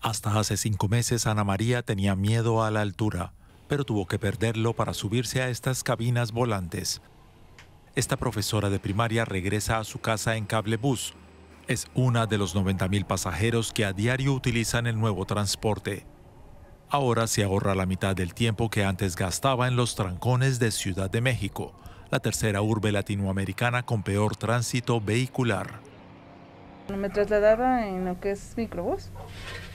Hasta hace cinco meses Ana María tenía miedo a la altura, pero tuvo que perderlo para subirse a estas cabinas volantes. Esta profesora de primaria regresa a su casa en cablebús. Es una de los 90.000 pasajeros que a diario utilizan el nuevo transporte. Ahora se ahorra la mitad del tiempo que antes gastaba en los trancones de Ciudad de México, la tercera urbe latinoamericana con peor tránsito vehicular. Me trasladaba en lo que es microbús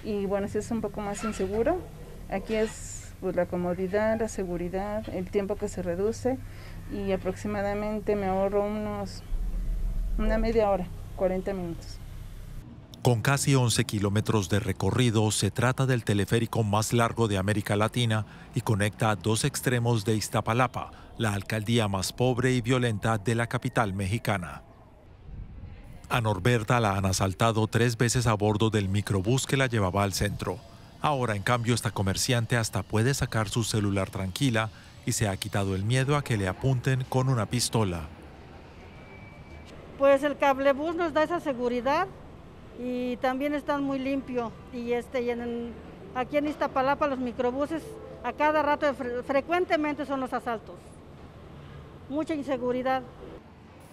y bueno, si es un poco más inseguro, aquí es pues, la comodidad, la seguridad, el tiempo que se reduce y aproximadamente me ahorro unos una media hora, 40 minutos. Con casi 11 kilómetros de recorrido, se trata del teleférico más largo de América Latina y conecta a dos extremos de Iztapalapa, la alcaldía más pobre y violenta de la capital mexicana. A Norberta la han asaltado tres veces a bordo del microbús que la llevaba al centro. Ahora, en cambio, esta comerciante hasta puede sacar su celular tranquila y se ha quitado el miedo a que le apunten con una pistola. Pues el cablebús nos da esa seguridad y también están muy limpio. Y este, aquí en Iztapalapa los microbuses a cada rato frecuentemente son los asaltos. Mucha inseguridad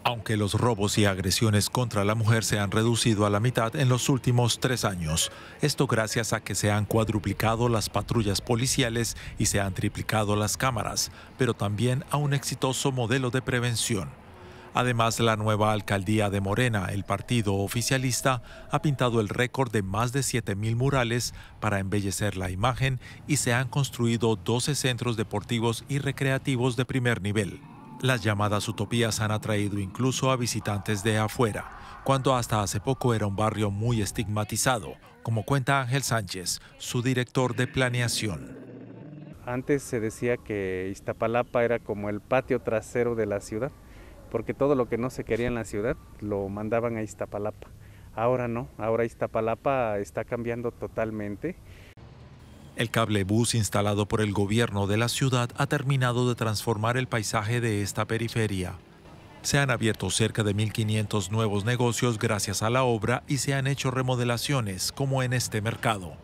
aunque los robos y agresiones contra la mujer se han reducido a la mitad en los últimos tres años. Esto gracias a que se han cuadruplicado las patrullas policiales y se han triplicado las cámaras, pero también a un exitoso modelo de prevención. Además, la nueva alcaldía de Morena, el partido oficialista, ha pintado el récord de más de 7.000 murales para embellecer la imagen y se han construido 12 centros deportivos y recreativos de primer nivel. Las llamadas utopías han atraído incluso a visitantes de afuera, cuando hasta hace poco era un barrio muy estigmatizado, como cuenta Ángel Sánchez, su director de planeación. Antes se decía que Iztapalapa era como el patio trasero de la ciudad, porque todo lo que no se quería en la ciudad lo mandaban a Iztapalapa. Ahora no, ahora Iztapalapa está cambiando totalmente el bus instalado por el gobierno de la ciudad ha terminado de transformar el paisaje de esta periferia. Se han abierto cerca de 1.500 nuevos negocios gracias a la obra y se han hecho remodelaciones, como en este mercado.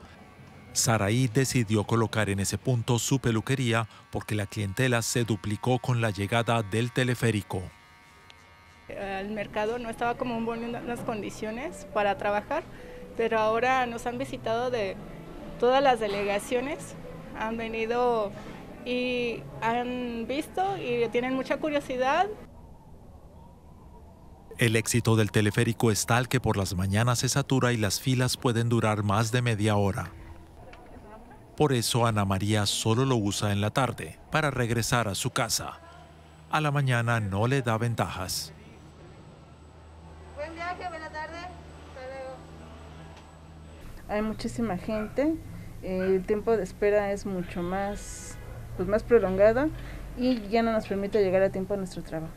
Saraí decidió colocar en ese punto su peluquería porque la clientela se duplicó con la llegada del teleférico. El mercado no estaba como en buenas condiciones para trabajar, pero ahora nos han visitado de todas las delegaciones han venido y han visto y tienen mucha curiosidad. El éxito del teleférico es tal que por las mañanas se satura y las filas pueden durar más de media hora. Por eso Ana María solo lo usa en la tarde, para regresar a su casa. A la mañana no le da ventajas. hay muchísima gente, eh, el tiempo de espera es mucho más, pues, más prolongado y ya no nos permite llegar a tiempo a nuestro trabajo.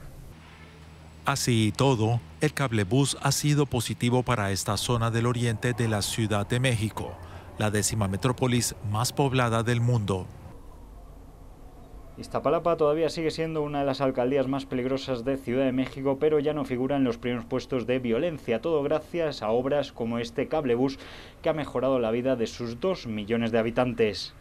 Así y todo, el cablebús ha sido positivo para esta zona del oriente de la Ciudad de México, la décima metrópolis más poblada del mundo. Iztapalapa todavía sigue siendo una de las alcaldías más peligrosas de Ciudad de México, pero ya no figura en los primeros puestos de violencia, todo gracias a obras como este cablebus que ha mejorado la vida de sus dos millones de habitantes.